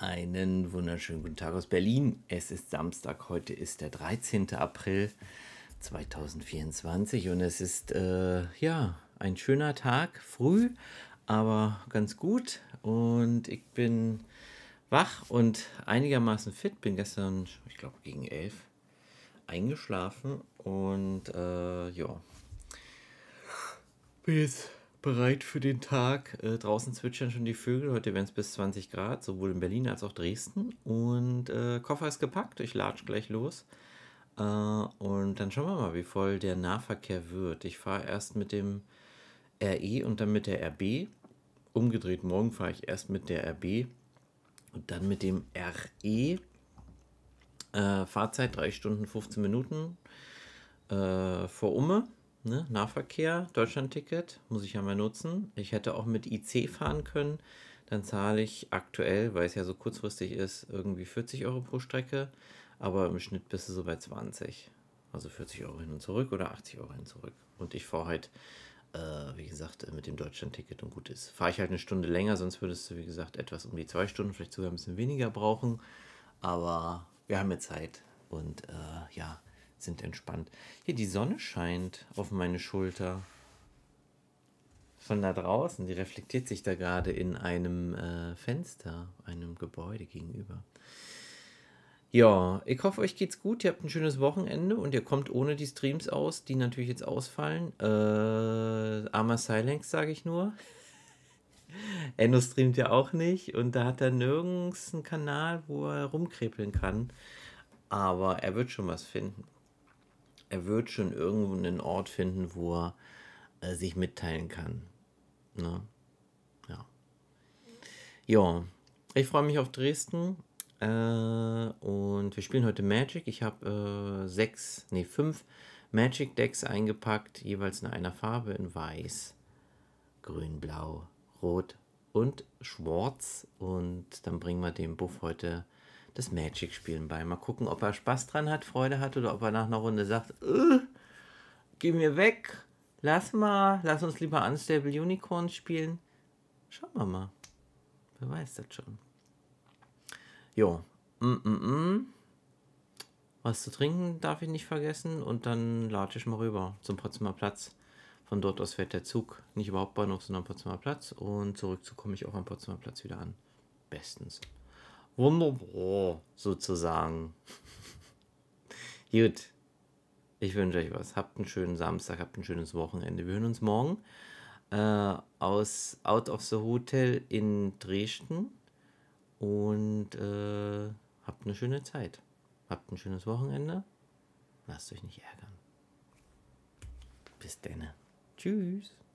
Einen wunderschönen guten Tag aus Berlin. Es ist Samstag, heute ist der 13. April 2024 und es ist äh, ja ein schöner Tag, früh, aber ganz gut. Und ich bin wach und einigermaßen fit. Bin gestern, ich glaube, gegen elf eingeschlafen und äh, ja. Bis bereit für den Tag. Äh, draußen zwitschern schon die Vögel. Heute werden es bis 20 Grad, sowohl in Berlin als auch Dresden. Und äh, Koffer ist gepackt. Ich latsche gleich los. Äh, und dann schauen wir mal, wie voll der Nahverkehr wird. Ich fahre erst mit dem RE und dann mit der RB. Umgedreht, morgen fahre ich erst mit der RB und dann mit dem RE. Äh, Fahrzeit 3 Stunden 15 Minuten äh, vor Umme. Ne? Nahverkehr, Deutschlandticket, muss ich ja mal nutzen. Ich hätte auch mit IC fahren können. Dann zahle ich aktuell, weil es ja so kurzfristig ist, irgendwie 40 Euro pro Strecke. Aber im Schnitt bist du so bei 20. Also 40 Euro hin und zurück oder 80 Euro hin und zurück. Und ich fahre halt, äh, wie gesagt, äh, mit dem Deutschlandticket und gut ist. Fahre ich halt eine Stunde länger, sonst würdest du, wie gesagt, etwas um die zwei Stunden, vielleicht sogar ein bisschen weniger brauchen. Aber wir haben ja Zeit. Und äh, ja, sind entspannt. Hier, die Sonne scheint auf meine Schulter. Von da draußen, die reflektiert sich da gerade in einem äh, Fenster, einem Gebäude gegenüber. Ja, ich hoffe, euch geht's gut. Ihr habt ein schönes Wochenende und ihr kommt ohne die Streams aus, die natürlich jetzt ausfallen. Äh, armer Silenx, sage ich nur. Enno streamt ja auch nicht und da hat er nirgends einen Kanal, wo er rumkrepeln kann. Aber er wird schon was finden er wird schon irgendwo einen Ort finden, wo er äh, sich mitteilen kann. Ne? Ja. Ja, ich freue mich auf Dresden. Äh, und wir spielen heute Magic. Ich habe äh, sechs, nee, fünf Magic Decks eingepackt, jeweils in einer Farbe in Weiß, Grün, Blau, Rot und Schwarz. Und dann bringen wir den Buff heute das Magic-Spielen bei. Mal gucken, ob er Spaß dran hat, Freude hat oder ob er nach einer Runde sagt, äh, geh mir weg, lass mal, lass uns lieber Unstable Unicorn spielen. Schauen wir mal. Wer weiß das schon. Jo, mm -mm -mm. Was zu trinken darf ich nicht vergessen und dann lade ich mal rüber zum Potsdamer Platz. Von dort aus fährt der Zug nicht überhaupt Bahnhof, sondern Potsdamer Platz und zurück zu komme ich auch am Potsdamer Platz wieder an. Bestens. Wunderbar, sozusagen. Gut. Ich wünsche euch was. Habt einen schönen Samstag, habt ein schönes Wochenende. Wir hören uns morgen äh, aus Out of the Hotel in Dresden. Und äh, habt eine schöne Zeit. Habt ein schönes Wochenende. Lasst euch nicht ärgern. Bis dann. Tschüss.